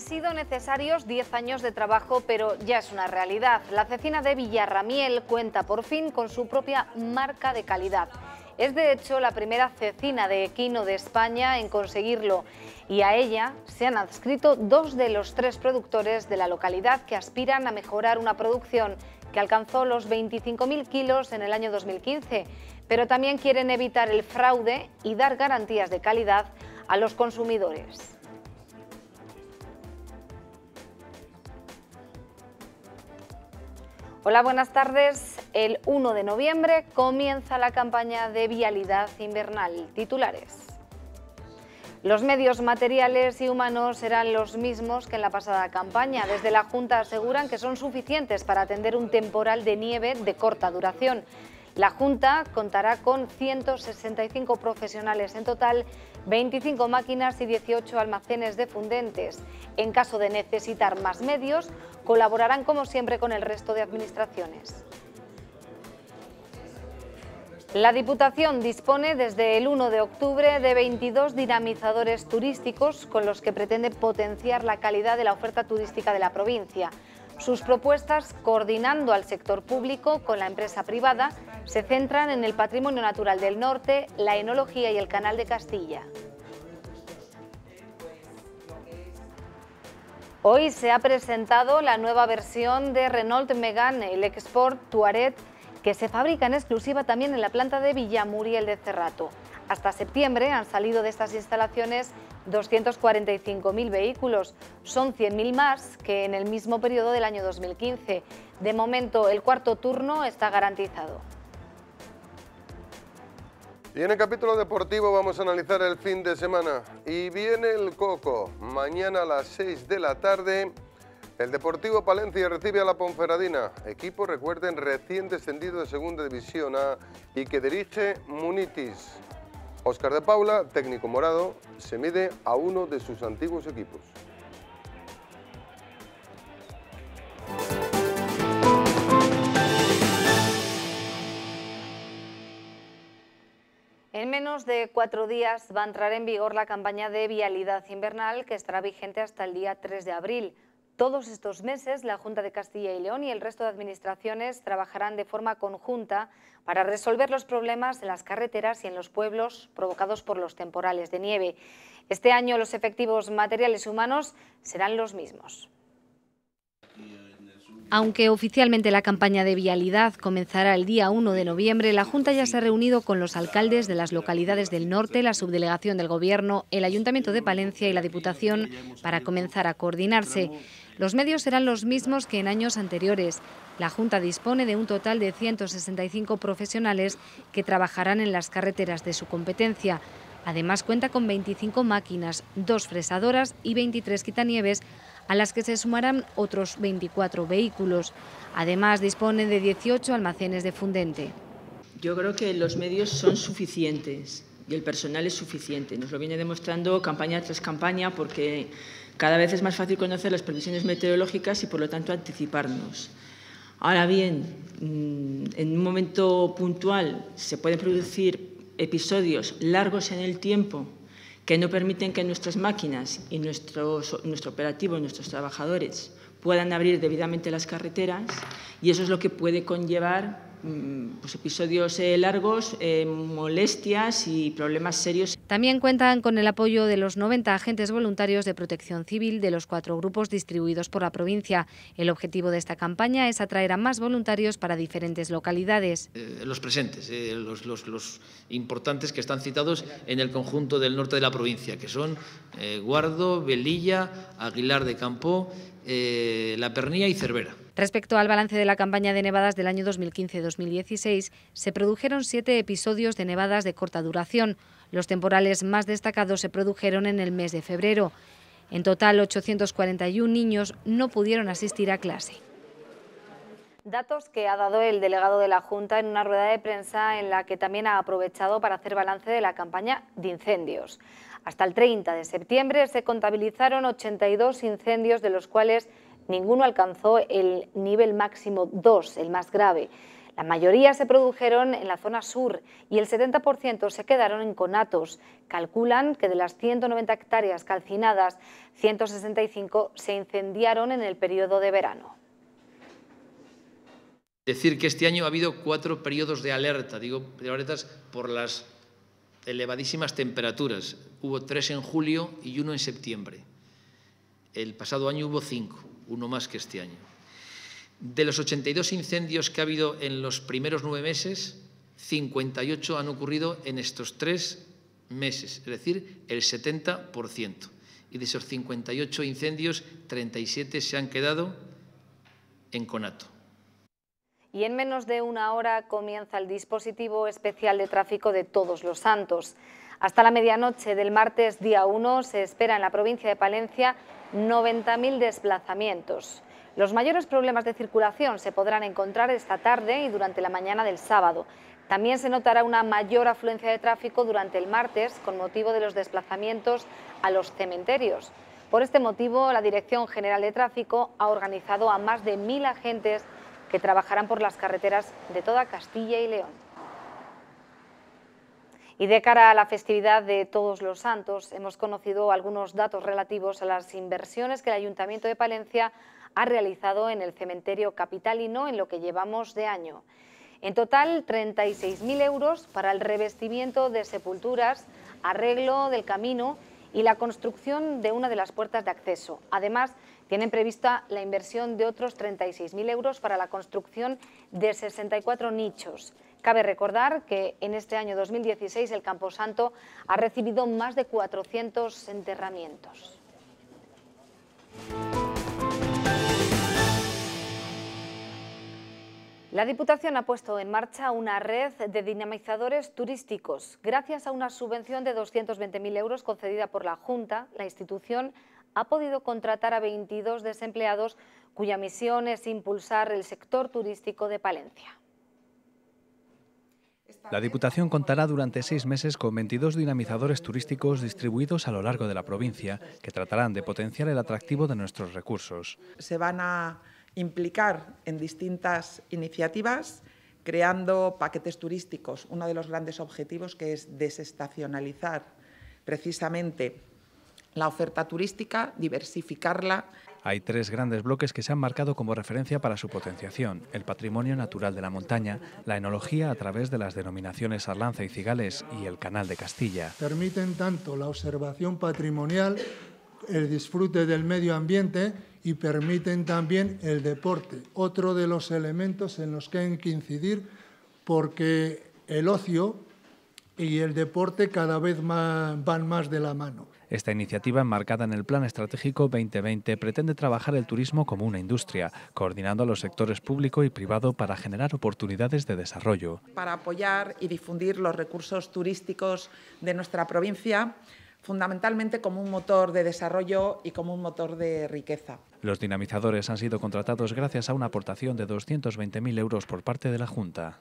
Han sido necesarios 10 años de trabajo, pero ya es una realidad. La cecina de Villarramiel cuenta por fin con su propia marca de calidad. Es de hecho la primera cecina de equino de España en conseguirlo y a ella se han adscrito dos de los tres productores de la localidad que aspiran a mejorar una producción que alcanzó los 25.000 kilos en el año 2015, pero también quieren evitar el fraude y dar garantías de calidad a los consumidores. Hola, buenas tardes. El 1 de noviembre comienza la campaña de vialidad invernal. Titulares. Los medios materiales y humanos serán los mismos que en la pasada campaña. Desde la Junta aseguran que son suficientes para atender un temporal de nieve de corta duración. La Junta contará con 165 profesionales en total 25 máquinas y 18 almacenes de fundentes. En caso de necesitar más medios, colaborarán como siempre con el resto de administraciones. La Diputación dispone desde el 1 de octubre de 22 dinamizadores turísticos con los que pretende potenciar la calidad de la oferta turística de la provincia. Sus propuestas, coordinando al sector público con la empresa privada, se centran en el patrimonio natural del norte, la enología y el canal de Castilla. Hoy se ha presentado la nueva versión de Renault Megane, el Export Touareg, que se fabrica en exclusiva también en la planta de Villamuriel de Cerrato. Hasta septiembre han salido de estas instalaciones 245.000 vehículos. Son 100.000 más que en el mismo periodo del año 2015. De momento, el cuarto turno está garantizado. Y en el capítulo deportivo vamos a analizar el fin de semana. Y viene el coco. Mañana a las 6 de la tarde, el Deportivo Palencia recibe a la Ponferradina. Equipo, recuerden, recién descendido de Segunda División A y que dirige Munitis. Oscar de Paula, técnico morado, se mide a uno de sus antiguos equipos. En menos de cuatro días va a entrar en vigor la campaña de vialidad invernal que estará vigente hasta el día 3 de abril. Todos estos meses, la Junta de Castilla y León y el resto de administraciones trabajarán de forma conjunta para resolver los problemas en las carreteras y en los pueblos provocados por los temporales de nieve. Este año los efectivos materiales humanos serán los mismos. Aunque oficialmente la campaña de vialidad comenzará el día 1 de noviembre, la Junta ya se ha reunido con los alcaldes de las localidades del norte, la subdelegación del Gobierno, el Ayuntamiento de Palencia y la Diputación para comenzar a coordinarse. Los medios serán los mismos que en años anteriores. La Junta dispone de un total de 165 profesionales que trabajarán en las carreteras de su competencia. Además cuenta con 25 máquinas, dos fresadoras y 23 quitanieves a las que se sumarán otros 24 vehículos. Además, dispone de 18 almacenes de fundente. Yo creo que los medios son suficientes y el personal es suficiente. Nos lo viene demostrando campaña tras campaña porque cada vez es más fácil conocer las previsiones meteorológicas y, por lo tanto, anticiparnos. Ahora bien, mm, en un momento puntual se pueden producir episodios largos en el tiempo que no permiten que nuestras máquinas y nuestros, nuestro operativo, nuestros trabajadores puedan abrir debidamente las carreteras y eso es lo que puede conllevar Mm, pues, episodios eh, largos, eh, molestias y problemas serios. También cuentan con el apoyo de los 90 agentes voluntarios de protección civil de los cuatro grupos distribuidos por la provincia. El objetivo de esta campaña es atraer a más voluntarios para diferentes localidades. Eh, los presentes, los, importantes que están citados en el conjunto del norte de la provincia, que son Guardo, Velilla, Aguilar de Campo, La Pernilla y Cervera. Respecto al balance de la campaña de nevadas del año 2015-2016, se produjeron siete episodios de nevadas de corta duración. Los temporales más destacados se produjeron en el mes de febrero. En total, 841 niños no pudieron asistir a clase. Datos que ha dado el delegado de la Junta en una rueda de prensa en la que también ha aprovechado para hacer balance de la campaña de incendios. Hasta el 30 de septiembre se contabilizaron 82 incendios, de los cuales ninguno alcanzó el nivel máximo 2, el más grave. La mayoría se produjeron en la zona sur y el 70% se quedaron en conatos. Calculan que de las 190 hectáreas calcinadas, 165 se incendiaron en el periodo de verano. Decir que este año ha habido cuatro periodos de alerta, digo, de alertas por las elevadísimas temperaturas. Hubo tres en julio y uno en septiembre. El pasado año hubo cinco uno más que este año. De los 82 incendios que ha habido en los primeros nueve meses, 58 han ocurrido en estos tres meses, es decir, el 70%. Y de esos 58 incendios, 37 se han quedado en conato. Y en menos de una hora comienza el dispositivo especial de tráfico de Todos los Santos. Hasta la medianoche del martes día 1 se espera en la provincia de Palencia 90.000 desplazamientos. Los mayores problemas de circulación se podrán encontrar esta tarde y durante la mañana del sábado. También se notará una mayor afluencia de tráfico durante el martes con motivo de los desplazamientos a los cementerios. Por este motivo, la Dirección General de Tráfico ha organizado a más de mil agentes que trabajarán por las carreteras de toda Castilla y León. Y de cara a la festividad de Todos los Santos, hemos conocido algunos datos relativos a las inversiones que el Ayuntamiento de Palencia ha realizado en el cementerio capitalino en lo que llevamos de año. En total, 36.000 euros para el revestimiento de sepulturas, arreglo del camino y la construcción de una de las puertas de acceso. Además, tienen prevista la inversión de otros 36.000 euros para la construcción de 64 nichos. Cabe recordar que en este año 2016 el Camposanto ha recibido más de 400 enterramientos. La Diputación ha puesto en marcha una red de dinamizadores turísticos. Gracias a una subvención de 220.000 euros concedida por la Junta, la institución ha podido contratar a 22 desempleados cuya misión es impulsar el sector turístico de Palencia. La Diputación contará durante seis meses con 22 dinamizadores turísticos distribuidos a lo largo de la provincia que tratarán de potenciar el atractivo de nuestros recursos. Se van a implicar en distintas iniciativas creando paquetes turísticos. Uno de los grandes objetivos que es desestacionalizar precisamente la oferta turística, diversificarla. Hay tres grandes bloques que se han marcado como referencia para su potenciación, el patrimonio natural de la montaña, la enología a través de las denominaciones Arlanza y Cigales y el Canal de Castilla. Permiten tanto la observación patrimonial, el disfrute del medio ambiente y permiten también el deporte, otro de los elementos en los que hay que incidir porque el ocio y el deporte cada vez más, van más de la mano. Esta iniciativa, enmarcada en el Plan Estratégico 2020, pretende trabajar el turismo como una industria, coordinando a los sectores público y privado para generar oportunidades de desarrollo. Para apoyar y difundir los recursos turísticos de nuestra provincia, fundamentalmente como un motor de desarrollo y como un motor de riqueza. Los dinamizadores han sido contratados gracias a una aportación de 220.000 euros por parte de la Junta.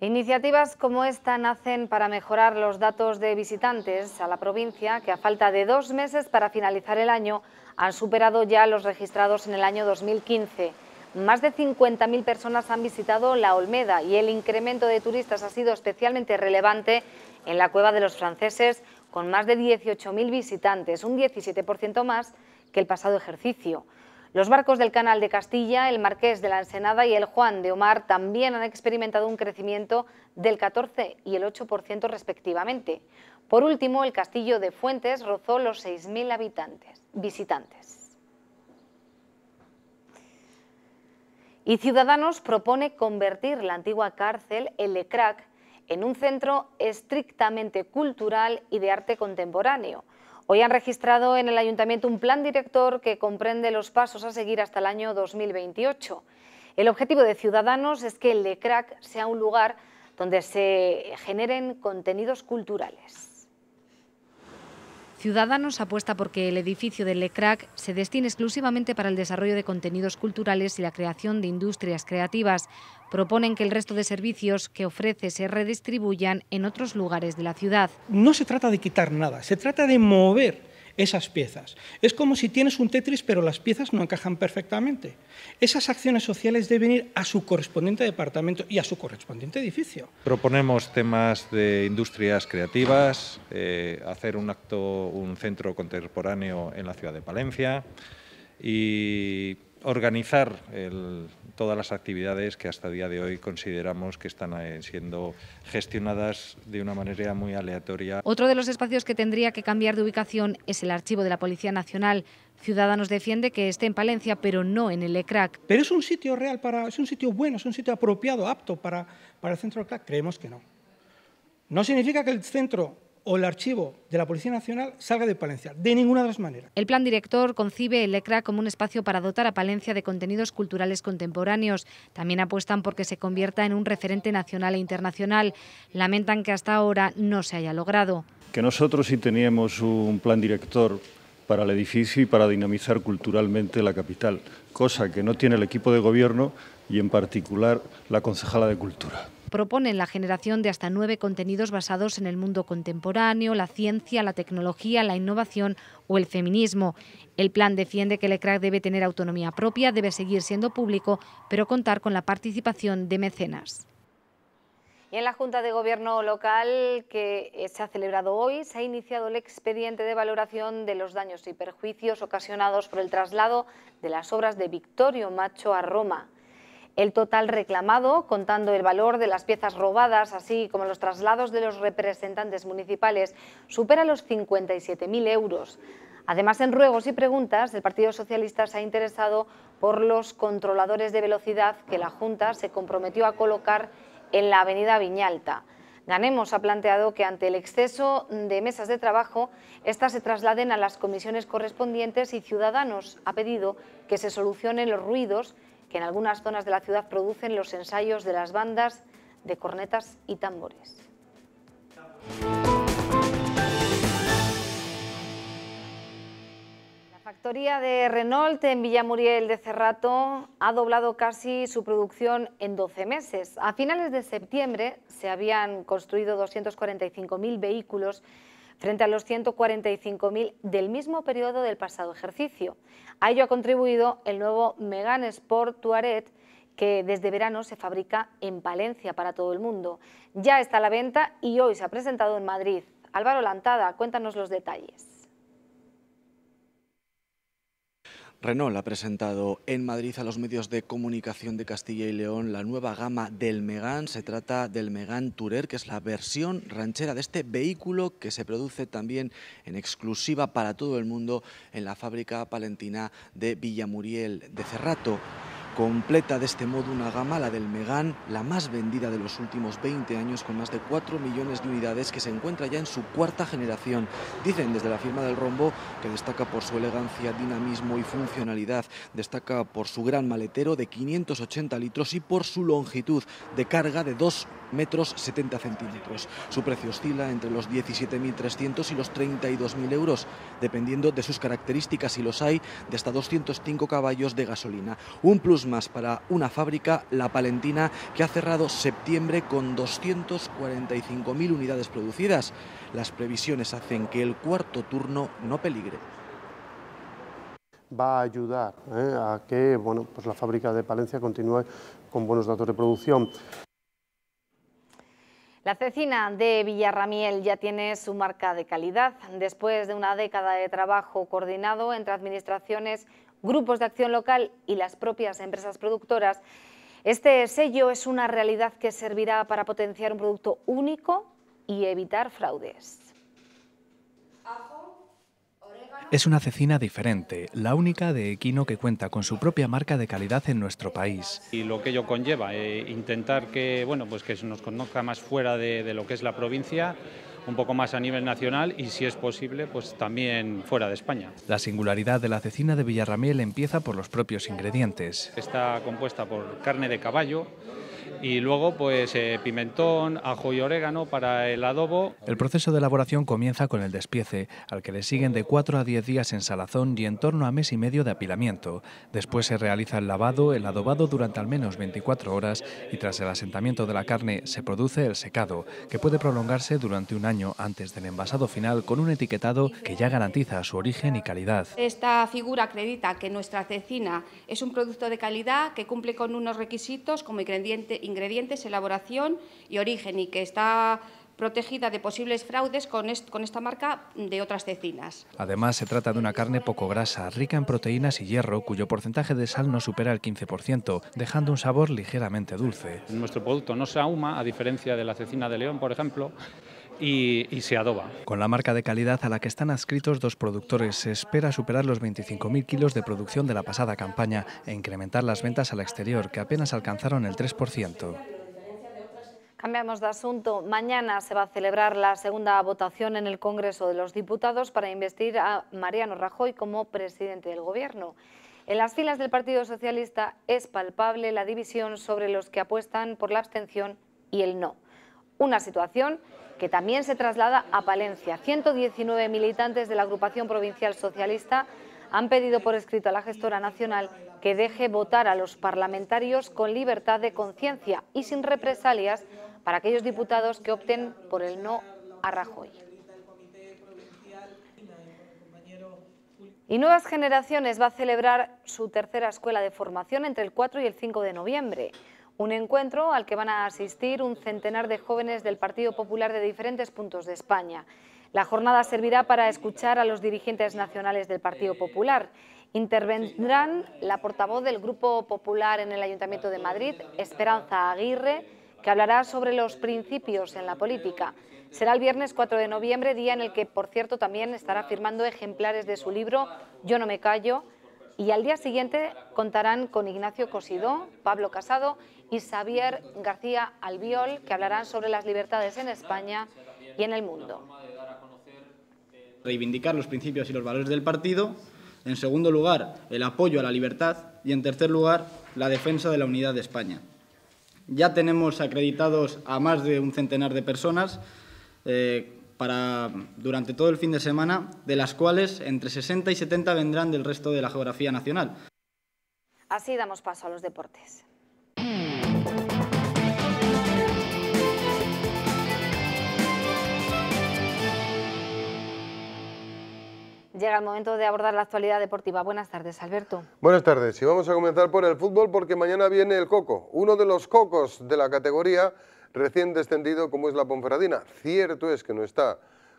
Iniciativas como esta nacen para mejorar los datos de visitantes a la provincia, que a falta de dos meses para finalizar el año han superado ya los registrados en el año 2015. Más de 50.000 personas han visitado la Olmeda y el incremento de turistas ha sido especialmente relevante en la Cueva de los Franceses, con más de 18.000 visitantes, un 17% más que el pasado ejercicio. Los barcos del Canal de Castilla, el Marqués de la Ensenada y el Juan de Omar también han experimentado un crecimiento del 14 y el 8% respectivamente. Por último, el castillo de Fuentes rozó los 6.000 habitantes, visitantes. Y Ciudadanos propone convertir la antigua cárcel, el Lecrac, en un centro estrictamente cultural y de arte contemporáneo. Hoy han registrado en el ayuntamiento un plan director que comprende los pasos a seguir hasta el año 2028. El objetivo de Ciudadanos es que el LECRAC sea un lugar donde se generen contenidos culturales. Ciudadanos apuesta porque el edificio del LECRAC se destine exclusivamente para el desarrollo de contenidos culturales y la creación de industrias creativas. Proponen que el resto de servicios que ofrece se redistribuyan en otros lugares de la ciudad. No se trata de quitar nada, se trata de mover esas piezas. Es como si tienes un Tetris pero las piezas no encajan perfectamente. Esas acciones sociales deben ir a su correspondiente departamento y a su correspondiente edificio. Proponemos temas de industrias creativas, eh, hacer un acto, un centro contemporáneo en la ciudad de Palencia y organizar todas las actividades que hasta el día de hoy consideramos que están eh, siendo gestionadas de una manera muy aleatoria. Otro de los espacios que tendría que cambiar de ubicación es el archivo de la Policía Nacional. Ciudadanos defiende que esté en Palencia, pero no en el ECRAC. Pero es un sitio real, para, es un sitio bueno, es un sitio apropiado, apto para, para el centro del ECRAC. Creemos que no. No significa que el centro o el archivo de la Policía Nacional salga de Palencia, de ninguna de las maneras. El plan director concibe el ECRA como un espacio para dotar a Palencia de contenidos culturales contemporáneos. También apuestan porque se convierta en un referente nacional e internacional. Lamentan que hasta ahora no se haya logrado. Que nosotros sí teníamos un plan director para el edificio y para dinamizar culturalmente la capital, cosa que no tiene el equipo de gobierno y en particular la concejala de cultura proponen la generación de hasta nueve contenidos basados en el mundo contemporáneo, la ciencia, la tecnología, la innovación o el feminismo. El plan defiende que el ECRAC debe tener autonomía propia, debe seguir siendo público, pero contar con la participación de mecenas. Y en la Junta de Gobierno local que eh, se ha celebrado hoy, se ha iniciado el expediente de valoración de los daños y perjuicios ocasionados por el traslado de las obras de Victorio Macho a Roma el total reclamado, contando el valor de las piezas robadas, así como los traslados de los representantes municipales, supera los 57.000 euros. Además, en ruegos y preguntas, el Partido Socialista se ha interesado por los controladores de velocidad que la Junta se comprometió a colocar en la avenida Viñalta. Ganemos ha planteado que ante el exceso de mesas de trabajo, éstas se trasladen a las comisiones correspondientes y Ciudadanos ha pedido que se solucionen los ruidos que en algunas zonas de la ciudad producen los ensayos de las bandas de cornetas y tambores. La factoría de Renault en Villamuriel de Cerrato ha doblado casi su producción en 12 meses. A finales de septiembre se habían construido 245.000 vehículos frente a los 145.000 del mismo periodo del pasado ejercicio. A ello ha contribuido el nuevo Megane Sport Touareg que desde verano se fabrica en palencia para todo el mundo. Ya está a la venta y hoy se ha presentado en Madrid. Álvaro Lantada, cuéntanos los detalles. Renault ha presentado en Madrid a los medios de comunicación de Castilla y León la nueva gama del Megán. Se trata del Megán Tourer, que es la versión ranchera de este vehículo que se produce también en exclusiva para todo el mundo en la fábrica palentina de Villamuriel de Cerrato. Completa de este modo una gama, la del Megan, la más vendida de los últimos 20 años con más de 4 millones de unidades que se encuentra ya en su cuarta generación. Dicen desde la firma del Rombo que destaca por su elegancia, dinamismo y funcionalidad, destaca por su gran maletero de 580 litros y por su longitud de carga de 2,70 metros centímetros. Su precio oscila entre los 17.300 y los 32.000 euros, dependiendo de sus características y los hay de hasta 205 caballos de gasolina. Un plus para una fábrica, la Palentina, que ha cerrado septiembre con 245.000 unidades producidas. Las previsiones hacen que el cuarto turno no peligre va a ayudar eh, a que bueno, pues la fábrica de Palencia continúe con buenos datos de producción. La cecina de Villarramiel ya tiene su marca de calidad. Después de una década de trabajo coordinado entre administraciones grupos de acción local y las propias empresas productoras, este sello es una realidad que servirá para potenciar un producto único y evitar fraudes. Es una cecina diferente, la única de Equino que cuenta con su propia marca de calidad en nuestro país. Y lo que ello conlleva, es eh, intentar que, bueno, pues que nos conozca más fuera de, de lo que es la provincia, un poco más a nivel nacional y si es posible, pues también fuera de España. La singularidad de la cecina de Villarramiel empieza por los propios ingredientes. Está compuesta por carne de caballo, y luego pues eh, pimentón, ajo y orégano para el adobo. El proceso de elaboración comienza con el despiece, al que le siguen de 4 a 10 días en salazón y en torno a mes y medio de apilamiento. Después se realiza el lavado, el adobado durante al menos 24 horas y tras el asentamiento de la carne se produce el secado, que puede prolongarse durante un año antes del envasado final con un etiquetado que ya garantiza su origen y calidad. Esta figura acredita que nuestra cecina es un producto de calidad que cumple con unos requisitos como ingrediente ingredientes, elaboración y origen y que está protegida de posibles fraudes con, con, esta marca de otras cecinas. Además, se trata de una carne poco grasa, rica en proteínas y hierro, cuyo porcentaje de sal no supera el 15%, dejando un sabor ligeramente dulce. Nuestro producto no se ahuma, a diferencia de la cecina de León, por ejemplo, y, se adoba. Con la marca de calidad a la que están adscritos dos productores, se espera superar los 25.000 kilos de producción de la pasada campaña e incrementar las ventas al exterior, que apenas alcanzaron el 3%. Cambiamos de asunto. Mañana se va a celebrar la segunda votación en el Congreso de los Diputados para investir a Mariano Rajoy como presidente del Gobierno. En las filas del Partido Socialista es palpable la división sobre los que apuestan por la abstención y el no. Una situación que también se traslada a Palencia. 119 militantes de la agrupación provincial socialista han pedido por escrito a la gestora nacional que deje votar a los parlamentarios con libertad de conciencia y sin represalias para aquellos diputados que opten por el no a Rajoy. Y Nuevas Generaciones va a celebrar su tercera escuela de formación entre el 4 y el 5 de noviembre. Un encuentro al que van a asistir un centenar de jóvenes del Partido Popular de diferentes puntos de España. La jornada servirá para escuchar a los dirigentes nacionales del Partido Popular. Intervendrán la portavoz del Grupo Popular en el Ayuntamiento de Madrid, Esperanza Aguirre, que hablará sobre los principios en la política. Será el viernes 4 de noviembre, día en el que, por cierto, también estará firmando ejemplares de su libro Yo no me callo. Y al día siguiente contarán con Ignacio Cosidó, Pablo Casado y Xavier García Albiol, que hablarán sobre las libertades en España y en el mundo. Reivindicar los principios y los valores del partido. En segundo lugar, el apoyo a la libertad. Y en tercer lugar, la defensa de la unidad de España. Ya tenemos acreditados a más de un centenar de personas eh, para, durante todo el fin de semana, de las cuales entre 60 y 70 vendrán del resto de la geografía nacional. Así damos paso a los deportes. Llega el momento de abordar la actualidad deportiva. Buenas tardes, Alberto. Buenas tardes. Y vamos a comenzar por el fútbol porque mañana viene el Coco, uno de los cocos de la categoría recién descendido como es la Ponferradina. Cierto es que no está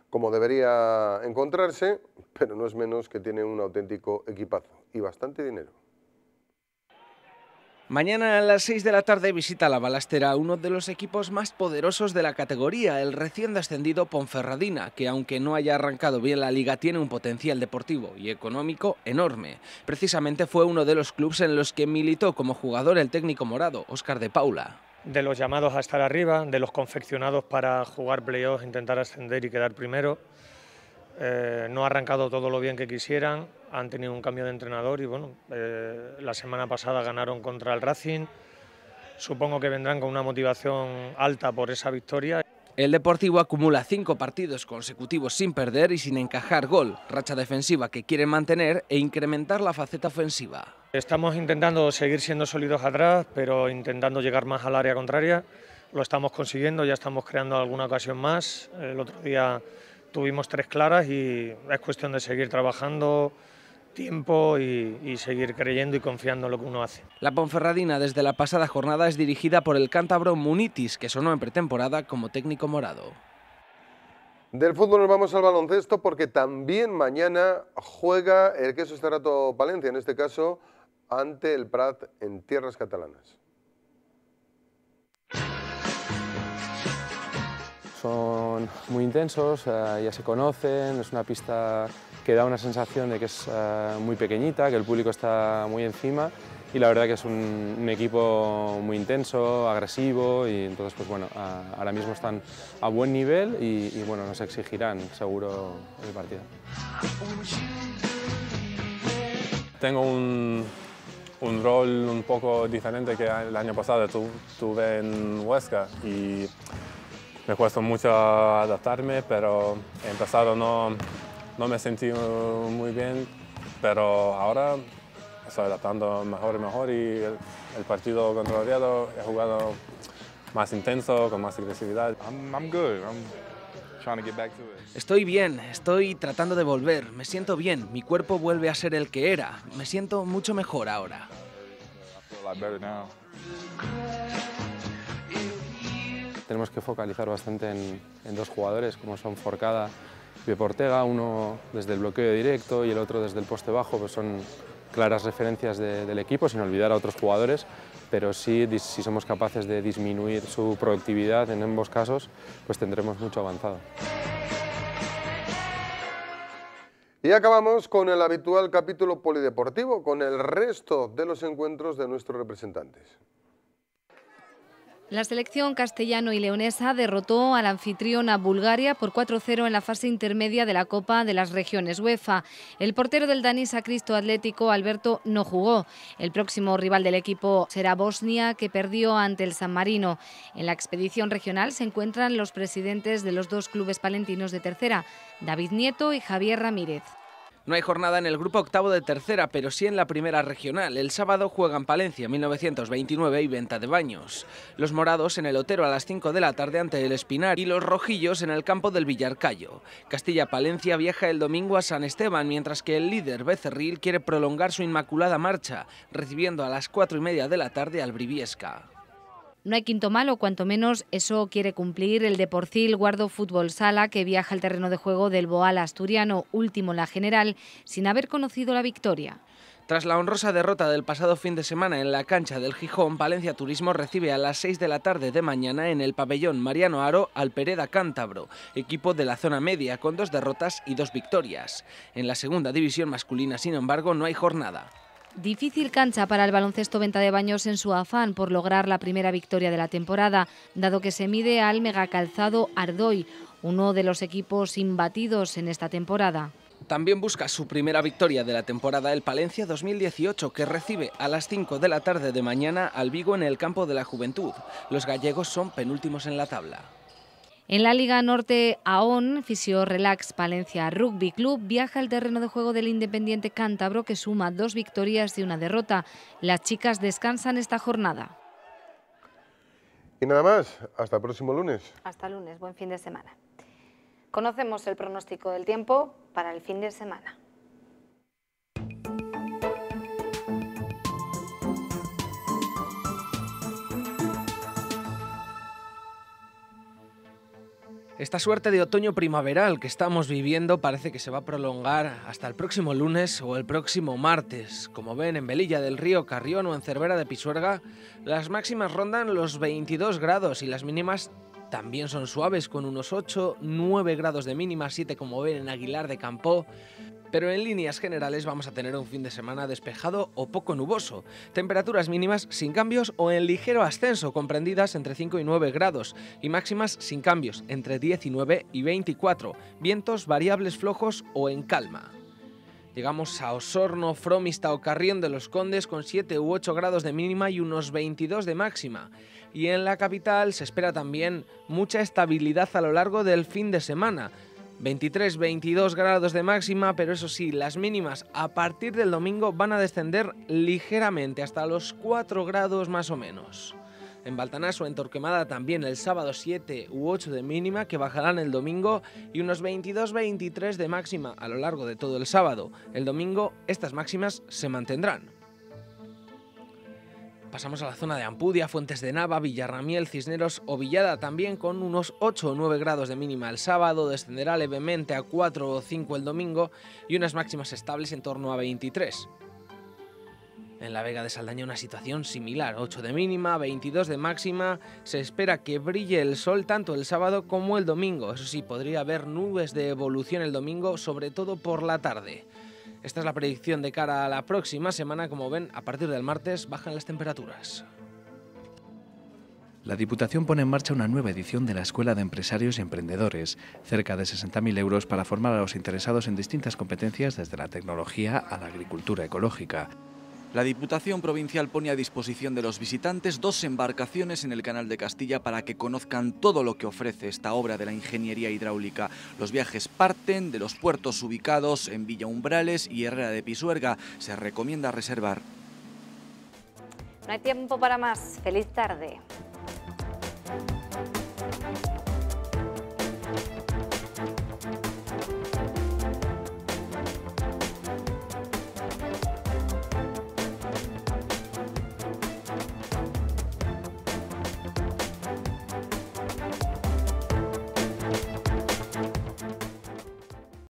como debería encontrarse, pero no es menos que tiene un auténtico equipazo y bastante dinero. Mañana a las 6 de la tarde visita la Balastera uno de los equipos más poderosos de la categoría, el recién descendido Ponferradina, que aunque no haya arrancado bien la liga tiene un potencial deportivo y económico enorme. Precisamente fue uno de los clubes en los que militó como jugador el técnico morado, Óscar de Paula de los llamados a estar arriba, de los confeccionados para jugar playoffs, intentar ascender y quedar primero. Eh, no ha arrancado todo lo bien que quisieran, han tenido un cambio de entrenador y bueno, eh, la semana pasada ganaron contra el Racing, supongo que vendrán con una motivación alta por esa victoria. El Deportivo acumula cinco partidos consecutivos sin perder y sin encajar gol, racha defensiva que quiere mantener e incrementar la faceta ofensiva. Estamos intentando seguir siendo sólidos atrás, pero intentando llegar más al área contraria. Lo estamos consiguiendo, ya estamos creando alguna ocasión más. El otro día tuvimos tres claras y es cuestión de seguir trabajando tiempo y, seguir creyendo y confiando en lo que uno hace. La Ponferradina desde la pasada jornada es dirigida por el cántabro Munitis, que sonó en pretemporada como técnico morado. Del fútbol nos vamos al baloncesto porque también mañana juega el Queso Estarato Palencia, en este caso ante el Prat en tierras catalanas. muy intensos, eh, ya se conocen, es una pista que da una sensación de que es eh, muy pequeñita, que el público está muy encima y la verdad que es un, equipo muy intenso, agresivo y entonces pues bueno, ahora mismo están a buen nivel y, bueno, nos exigirán seguro el partido. Tengo un, un rol un poco diferente que el año pasado tuve en Huesca y me cuesta mucho adaptarme, pero en empezado no, no me sentí muy bien, pero ahora estoy adaptando mejor y mejor y el, partido contra Oviedo he jugado más intenso, con más agresividad. I'm, I'm Estoy bien, estoy tratando de volver, me siento bien, mi cuerpo vuelve a ser el que era, me siento mucho mejor ahora tenemos que focalizar bastante en, dos jugadores, como son Forcada y Portega, uno desde el bloqueo directo y el otro desde el poste bajo, pues son claras referencias del equipo, sin olvidar a otros jugadores, pero sí, si somos capaces de disminuir su productividad en ambos casos, pues tendremos mucho avanzado. Y acabamos con el habitual capítulo polideportivo, con el resto de los encuentros de nuestros representantes. La selección castellano y leonesa derrotó al anfitrión a Bulgaria por 4-0 en la fase intermedia de la Copa de las Regiones UEFA. El portero del Danisa Cristo Atlético, Alberto, no jugó. El próximo rival del equipo será Bosnia, que perdió ante el San Marino. En la expedición regional se encuentran los presidentes de los dos clubes palentinos de tercera, David Nieto y Javier Ramírez. No hay jornada en el grupo octavo de tercera, pero sí en la primera regional. El sábado juegan Palencia 1929 y Venta de Baños. Los morados en el Otero a las 5 de la tarde ante el Espinar y los rojillos en el campo del Villarcayo. Castilla-Palencia viaja el domingo a San Esteban, mientras que el líder Becerril quiere prolongar su inmaculada marcha, recibiendo a las 4 y media de la tarde al Briviesca. No hay quinto malo, cuanto menos eso quiere cumplir el Deporcil Guardo Fútbol Sala, que viaja al terreno de juego del Boal asturiano, último la general, sin haber conocido la victoria. Tras la honrosa derrota del pasado fin de semana en la cancha del Gijón, Valencia Turismo recibe a las 6 de la tarde de mañana en el pabellón Mariano Aro al Pereda Cántabro, equipo de la zona media con dos derrotas y dos victorias. En la segunda división masculina, sin embargo, no hay jornada. Difícil cancha para el baloncesto Venta de Baños en su afán por lograr la primera victoria de la temporada, dado que se mide al megacalzado Ardoy, uno de los equipos imbatidos en esta temporada. También busca su primera victoria de la temporada el Palencia 2018, que recibe a las 5 de la tarde de mañana al Vigo en el campo de la Juventud. Los gallegos son penúltimos en la tabla. En la Liga Norte AON, Fisio Relax Palencia Rugby Club viaja al terreno de juego del Independiente Cántabro que suma dos victorias y una derrota. Las chicas descansan esta jornada. Y nada más, hasta el próximo lunes. Hasta lunes, buen fin de semana. Conocemos el pronóstico del tiempo para el fin de semana. Esta suerte de otoño primaveral que estamos viviendo parece que se va a prolongar hasta el próximo lunes o el próximo martes. Como ven, en Velilla del Río, Carrión o en Cervera de Pisuerga, las máximas rondan los 22 grados y las mínimas también son suaves, con unos 8, 9 grados de mínima, 7 como ven en Aguilar de Campó, pero en líneas generales vamos a tener un fin de semana despejado o poco nuboso. Temperaturas mínimas sin cambios o en ligero ascenso, comprendidas entre 5 y 9 grados, y máximas sin cambios, entre 19 y 24, vientos variables flojos o en calma. Llegamos a Osorno, Fromista o Carrión de los Condes con 7 u 8 grados de mínima y unos 22 de máxima. Y en la capital se espera también mucha estabilidad a lo largo del fin de semana, 23-22 grados de máxima, pero eso sí, las mínimas a partir del domingo van a descender ligeramente, hasta los 4 grados más o menos. En Baltanás o en Torquemada también el sábado 7 u 8 de mínima que bajarán el domingo y unos 22-23 de máxima a lo largo de todo el sábado. El domingo estas máximas se mantendrán. Pasamos a la zona de Ampudia, Fuentes de Nava, Villarramiel, Cisneros o Villada, también con unos 8 o 9 grados de mínima el sábado, descenderá levemente a 4 o 5 el domingo y unas máximas estables en torno a 23. En la Vega de Saldaña una situación similar, 8 de mínima, 22 de máxima, se espera que brille el sol tanto el sábado como el domingo, eso sí, podría haber nubes de evolución el domingo, sobre todo por la tarde. Esta es la predicción de cara a la próxima semana. Como ven, a partir del martes bajan las temperaturas. La Diputación pone en marcha una nueva edición de la Escuela de Empresarios y Emprendedores, cerca de 60.000 euros para formar a los interesados en distintas competencias desde la tecnología a la agricultura ecológica. La Diputación Provincial pone a disposición de los visitantes dos embarcaciones en el Canal de Castilla para que conozcan todo lo que ofrece esta obra de la ingeniería hidráulica. Los viajes parten de los puertos ubicados en Villa Umbrales y Herrera de Pisuerga. Se recomienda reservar. No hay tiempo para más. Feliz tarde.